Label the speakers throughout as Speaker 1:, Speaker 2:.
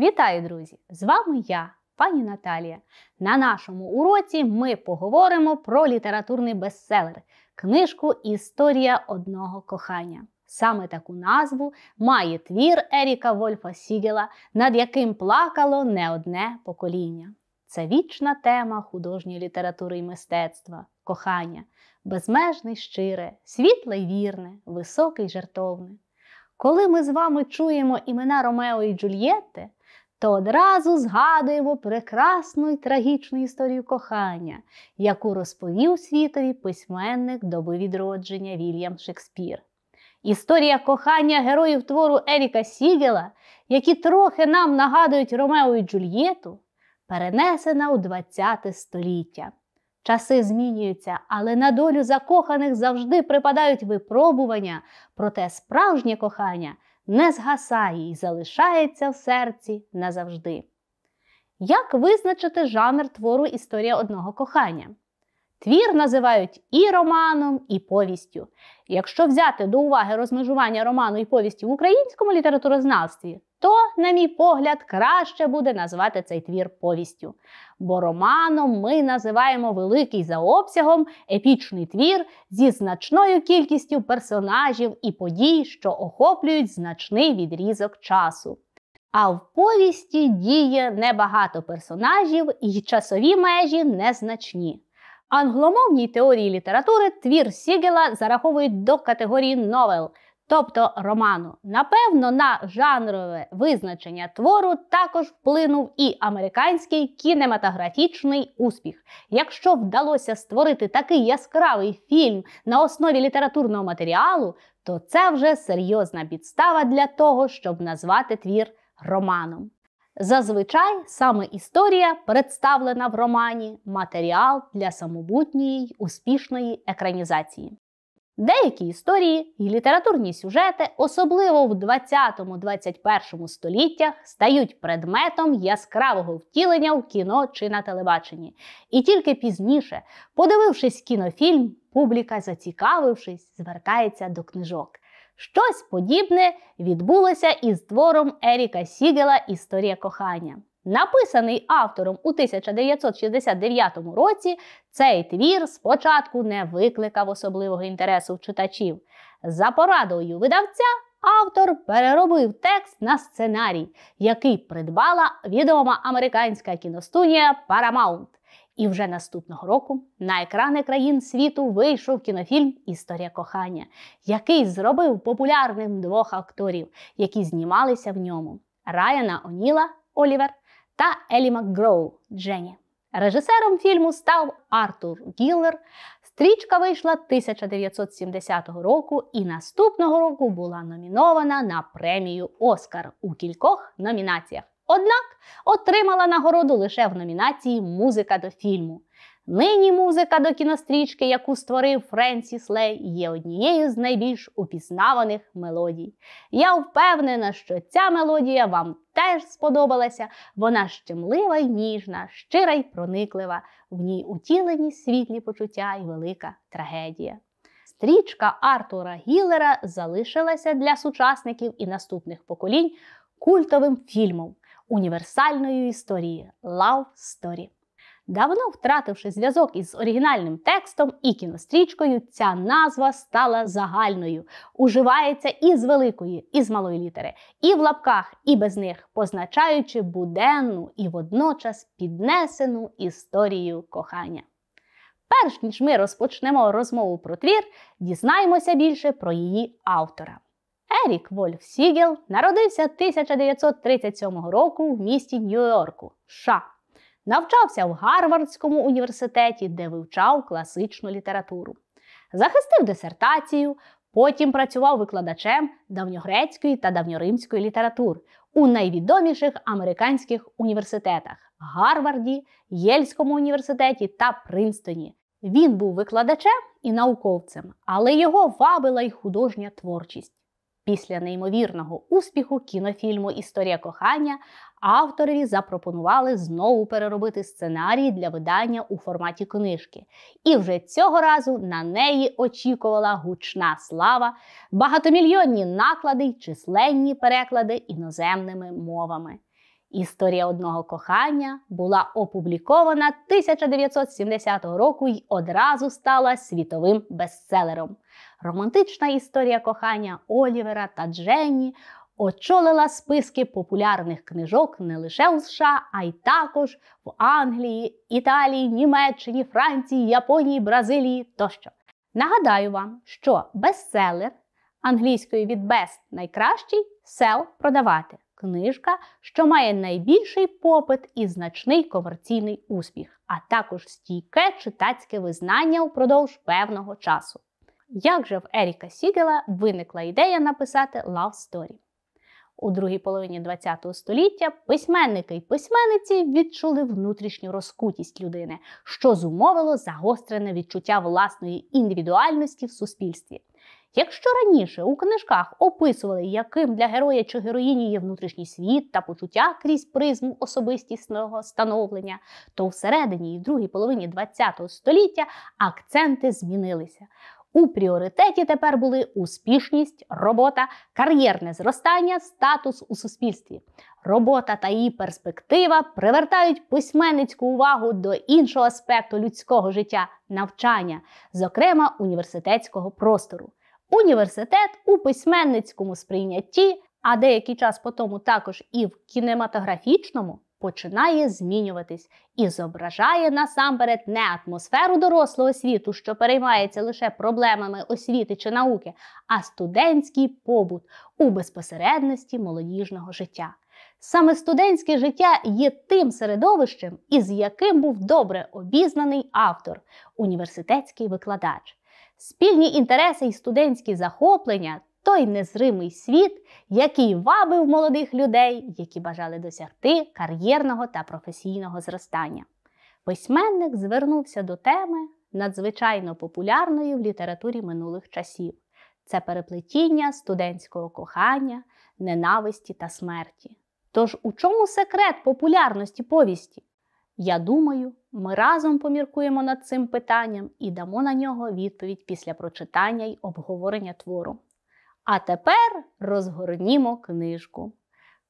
Speaker 1: Вітаю, друзі! З вами я, пані Наталія. На нашому уроці ми поговоримо про літературний бестселер, книжку Історія одного кохання. Саме таку назву має твір Еріка Вольфа Сігела, над яким плакало не одне покоління. Це вічна тема художньої літератури і мистецтва, кохання, безмежне й щире, світле й вірне, високе й жертовне. Коли ми з вами чуємо імена Ромео і Джульєтти, то одразу згадуємо прекрасну і трагічну історію кохання, яку розповів світові письменник доби відродження Вільям Шекспір. Історія кохання героїв твору Еріка Сігела, які трохи нам нагадують Ромео і Джульєту, перенесена у ХХ століття. Часи змінюються, але на долю закоханих завжди припадають випробування, проте справжнє кохання не згасає і залишається в серці назавжди. Як визначити жанр твору історія одного кохання? Твір називають і романом, і повістю. Якщо взяти до уваги розмежування роману і повісті в українському літературознавстві, то, на мій погляд, краще буде назвати цей твір повістю. Бо романом ми називаємо великий за обсягом епічний твір зі значною кількістю персонажів і подій, що охоплюють значний відрізок часу. А в повісті діє небагато персонажів і часові межі незначні англомовній теорії літератури твір Сігела зараховують до категорії новел, тобто роману. Напевно, на жанрове визначення твору також вплинув і американський кінематографічний успіх. Якщо вдалося створити такий яскравий фільм на основі літературного матеріалу, то це вже серйозна підстава для того, щоб назвати твір романом. Зазвичай саме історія представлена в романі матеріал для самобутньої успішної екранізації. Деякі історії і літературні сюжети, особливо в 20-21 століттях, стають предметом яскравого втілення в кіно чи на телебаченні. І тільки пізніше, подивившись кінофільм, публіка, зацікавившись, звертається до книжок. Щось подібне відбулося із твором Еріка Сігела Історія кохання. Написаний автором у 1969 році, цей твір спочатку не викликав особливого інтересу в читачів. За порадою видавця автор переробив текст на сценарій, який придбала відома американська кіностудія Paramount. І вже наступного року на екрани країн світу вийшов кінофільм Історія кохання, який зробив популярним двох акторів, які знімалися в ньому: Райана Оніла Олівер та Елі Макгроу Дженні. Режисером фільму став Артур Гіллер. Стрічка вийшла 1970 року і наступного року була номінована на премію Оскар у кількох номінаціях. Однак отримала нагороду лише в номінації Музика до фільму. Нині музика до кінострічки, яку створив Френсіс Лей, є однією з найбільш упізнаваних мелодій. Я впевнена, що ця мелодія вам теж сподобалася. Вона щемлива й ніжна, щира й прониклива, в ній утілені світлі почуття і велика трагедія. Стрічка Артура Гіллера залишилася для сучасників і наступних поколінь культовим фільмом універсальної історії Love Story. Давно втративши зв'язок із оригінальним текстом і кінострічкою, ця назва стала загальною, уживається і з великої, і з малої літери, і в лапках, і без них, позначаючи буденну і водночас піднесену історію кохання. Перш ніж ми розпочнемо розмову про твір, дізнаємося більше про її автора. Ерік Вольф Сігел народився 1937 року в місті Нью-Йорку, США. Навчався в Гарвардському університеті, де вивчав класичну літературу. Захистив дисертацію, потім працював викладачем давньогрецької та давньоримської літератур у найвідоміших американських університетах Гарварді, Єльському університеті та Принстоні. Він був викладачем і науковцем, але його вабила й художня творчість. Після неймовірного успіху кінофільму Історія кохання авторові запропонували знову переробити сценарій для видання у форматі книжки. І вже цього разу на неї очікувала гучна слава, багатомільйонні наклади й численні переклади іноземними мовами. Історія одного кохання була опублікована 1970 року і одразу стала світовим бестселером. Романтична історія кохання Олівера та Дженні очолила списки популярних книжок не лише у США, а й також в Англії, Італії, Німеччині, Франції, Японії, Бразилії тощо. Нагадаю вам, що бестселер англійською від best найкращий сел продавати книжка, що має найбільший попит і значний комерційний успіх, а також стійке читацьке визнання впродовж певного часу. Як же в Еріка Сігела виникла ідея написати Love Story? У другій половині ХХ століття письменники й письменниці відчули внутрішню розкутість людини, що зумовило загострене відчуття власної індивідуальності в суспільстві. Якщо раніше у книжках описували, яким для героя чи героїні є внутрішній світ та почуття крізь призму особистісного становлення, то всередині і в другій половині ХХ століття акценти змінилися. У пріоритеті тепер були успішність, робота, кар'єрне зростання, статус у суспільстві. Робота та її перспектива привертають письменницьку увагу до іншого аспекту людського життя навчання, зокрема університетського простору університет у письменницькому сприйнятті, а деякий час по тому також і в кінематографічному починає змінюватись і зображає насамперед не атмосферу дорослого світу, що переймається лише проблемами освіти чи науки, а студентський побут у безпосередності молодіжного життя. Саме студентське життя є тим середовищем, із яким був добре обізнаний автор, університетський викладач спільні інтереси і студентські захоплення той незримий світ, який вабив молодих людей, які бажали досягти кар'єрного та професійного зростання. Письменник звернувся до теми надзвичайно популярної в літературі минулих часів. Це переплетіння студентського кохання, ненависті та смерті. Тож у чому секрет популярності повісті? Я думаю, ми разом поміркуємо над цим питанням і дамо на нього відповідь після прочитання й обговорення твору. А тепер розгорнімо книжку.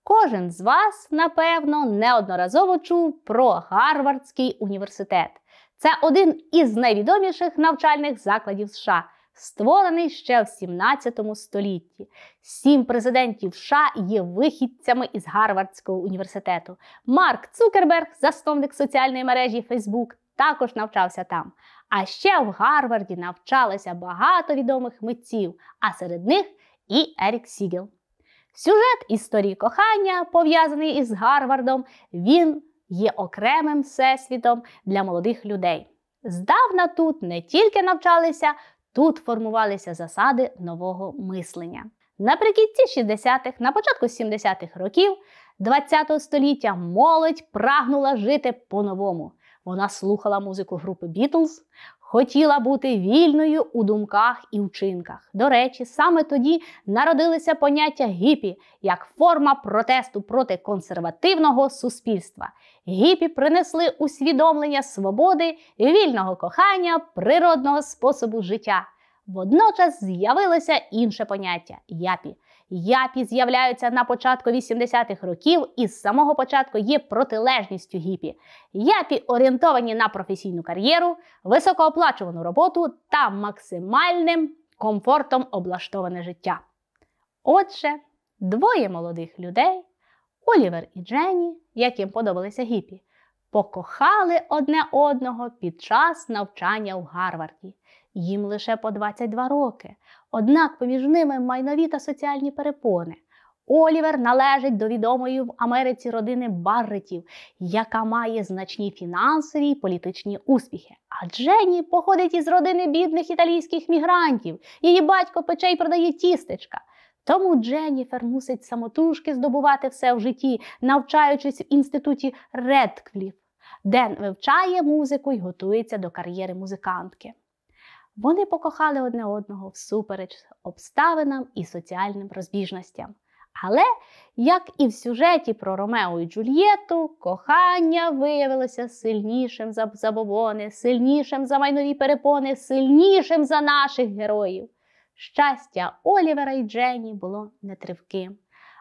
Speaker 1: Кожен з вас, напевно, неодноразово чув про Гарвардський університет. Це один із найвідоміших навчальних закладів США створений ще в 17 столітті. Сім президентів США є вихідцями із Гарвардського університету. Марк Цукерберг, засновник соціальної мережі Facebook, також навчався там. А ще в Гарварді навчалися багато відомих митців, а серед них і Ерік Сігел. Сюжет історії кохання, пов'язаний із Гарвардом, він є окремим всесвітом для молодих людей. Здавна тут не тільки навчалися Тут формувалися засади нового мислення. Наприкінці 60-х, на початку 70-х років ХХ століття молодь прагнула жити по-новому. Вона слухала музику групи Бітлз хотіла бути вільною у думках і вчинках. До речі, саме тоді народилися поняття гіпі як форма протесту проти консервативного суспільства. Гіпі принесли усвідомлення свободи, вільного кохання, природного способу життя. Водночас з'явилося інше поняття япі. Япі з'являються на початку 80-х років і з самого початку є протилежністю гіпі. Япі орієнтовані на професійну кар'єру, високооплачувану роботу та максимальним комфортом облаштоване життя. Отже, двоє молодих людей, Олівер і Дженні, яким подобалися гіпі, покохали одне одного під час навчання в Гарварді їм лише по 22 роки. Однак поміж ними майнові та соціальні перепони. Олівер належить до відомої в Америці родини Барретів, яка має значні фінансові і політичні успіхи. А Дженні походить із родини бідних італійських мігрантів. Її батько пече й продає тістечка. Тому Дженніфер мусить самотужки здобувати все в житті, навчаючись в інституті Редкліф, де вивчає музику і готується до кар'єри музикантки. Вони покохали одне одного всупереч обставинам і соціальним розбіжностям. Але, як і в сюжеті про Ромео і Джульєту, кохання виявилося сильнішим за забобони, сильнішим за майнові перепони, сильнішим за наших героїв. Щастя Олівера і Дженні було нетривким,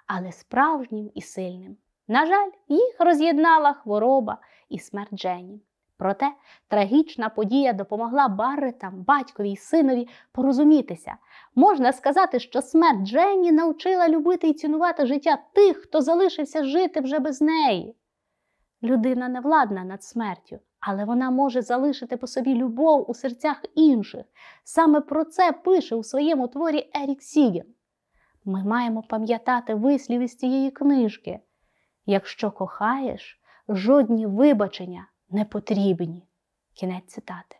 Speaker 1: але справжнім і сильним. На жаль, їх роз'єднала хвороба і смерть Дженні. Проте трагічна подія допомогла Барретам, батькові й синові порозумітися. Можна сказати, що смерть Дженні навчила любити і цінувати життя тих, хто залишився жити вже без неї. Людина не владна над смертю, але вона може залишити по собі любов у серцях інших. Саме про це пише у своєму творі Ерік Сігін. Ми маємо пам'ятати вислів із цієї книжки. Якщо кохаєш, жодні вибачення не потрібні. Кінець цитати.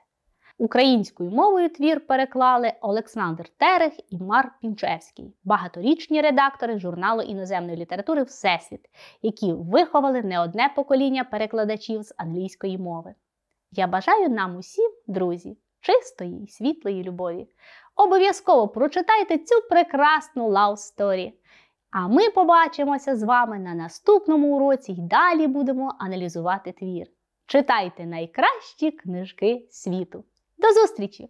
Speaker 1: Українською мовою твір переклали Олександр Терех і Мар Пінчевський, багаторічні редактори журналу іноземної літератури Всесвіт, які виховали не одне покоління перекладачів з англійської мови. Я бажаю нам усім, друзі, чистої і світлої любові. Обов'язково прочитайте цю прекрасну love story. А ми побачимося з вами на наступному уроці й далі будемо аналізувати твір. Читайте найкращі книжки світу. До зустрічі!